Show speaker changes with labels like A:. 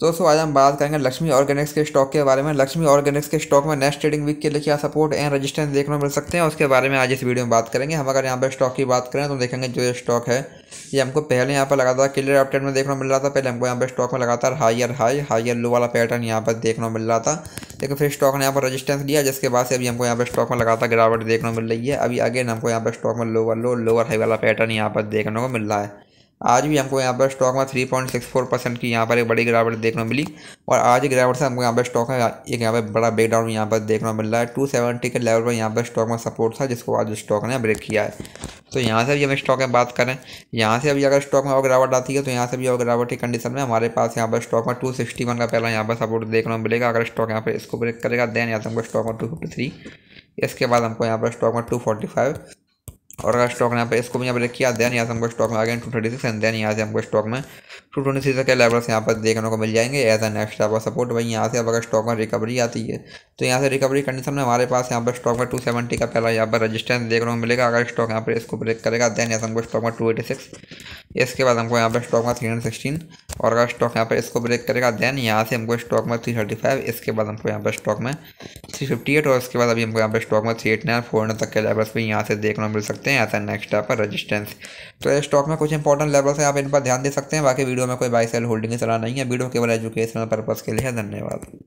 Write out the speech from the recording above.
A: तो दोस्तों आज हम बात करेंगे लक्ष्मी ऑर्गेनिक्स के स्टॉक के बारे में लक्ष्मी ऑर्गेनिक्स के स्टॉक में नेक्स्ट ट्रेडिंग वीक के लिए क्या सपोर्ट एंड रेजिस्टेंस देखने को मिल सकते हैं उसके बारे में आज इस वीडियो में बात करेंगे हम अगर यहाँ पर स्टॉक की बात करें तो देखेंगे जो ये स्टॉक है ये हमको पहले यहाँ पर लगातार क्लियर अपडेट में देखने को मिल रहा था पहले हमको यहाँ पर स्टॉक में लगातार हाईर हाई हाईर लो वाला पैटर्न यहाँ पर देखने को मिल रहा था लेकिन फिर स्टॉक ने यहाँ पर रजिस्टेंस लिया जिसके बाद से अभी हमको यहाँ पर स्टॉक में लगातार गिरावट देखने को मिल रही है अभी अगेन हमको यहाँ पर स्टॉक में लोअर लो लोअर हाई वाला पैटर्न यहाँ पर देखने को मिल रहा है आज भी हमको यहाँ पर स्टॉक में three point six four percent की यहाँ पर एक बड़ी गिरावट देखने को मिली और आज गिरावट से हमको यहाँ पर स्टॉक में एक यहाँ पर बड़ा ब्रेकडाउन यहाँ पर देखने को मिल रहा है टू सेवेंटी के लेवल पर यहाँ पर स्टॉक में सपोर्ट था जिसको आज स्टॉक ने ब्रेक किया है तो यहाँ से भी हम स्टॉक में बात करें यहाँ से अभी अगर स्टॉक में और गिरावट आती है तो यहाँ से भी और गिरावट की कंडीशन में हमारे पास यहाँ पर स्टॉक में टू सिक्सटी वन का पहला यहाँ पर सपोर्ट देखने को मिलेगा अगर स्टॉक यहाँ पर इसको ब्रेक करेगा देन यहाँ से हमको स्टॉक में टू फिफ्टी थ्री इसके बाद हमको यहाँ पर स्टॉक में टू फोर्टी फाइव और अगर स्टॉक यहाँ पे इसको भी यहाँ पे किया देन यहाँ से हमको स्टॉक में आ two thirty six and then यहाँ से हमको स्टॉक में टू ट्वेंटी सिक्स के लेवल्स यहाँ पर देखने को मिल जाएंगे एज एन एक्स्ट्रा आपका सपोर्ट भाई यहाँ से अब अगर स्टॉक में रिकवरी आती है तो यहाँ से रिकवरी कंडीशन में हमारे पास यहाँ पर स्टॉक में टू सेवेंटी का पहला यहाँ पर रजिस्टेंस देखने को मिलेगा अगर स्टॉक यहाँ पर इसको ब्रेक करेगा देन यहाँ से हमको स्टॉक में टू एटी सिक्स इसके बाद हमको यहाँ पर स्टॉक में थ्री हंड्रेड सिक्सटीन और अगर स्टॉक यहाँ पर इसको ब्रेक करेगा देन यहाँ से हमको स्टॉक में थ्री थर्टी फाइव इसके बाद हमको यहाँ पर स्टॉक में थ्री फिफ्टी एट और उसके बाद अभी हमको यहाँ पर स्टॉक में three eight nine four hundred तक के लेवल्स भी यहाँ से देखना मिल सकते हैं ऐसा नेक्स्ट यहाँ पर रजिस्टेंस तो स्टॉक में कुछ इंपॉर्टेंट लेवल्स है आप इन पर ध्यान दे सकते हैं बाकी वीडियो में कोई बाई सेल होल्डिंग चला नहीं है वीडियो केवल एजुकेशनल पर्पज़ के लिए धन्यवाद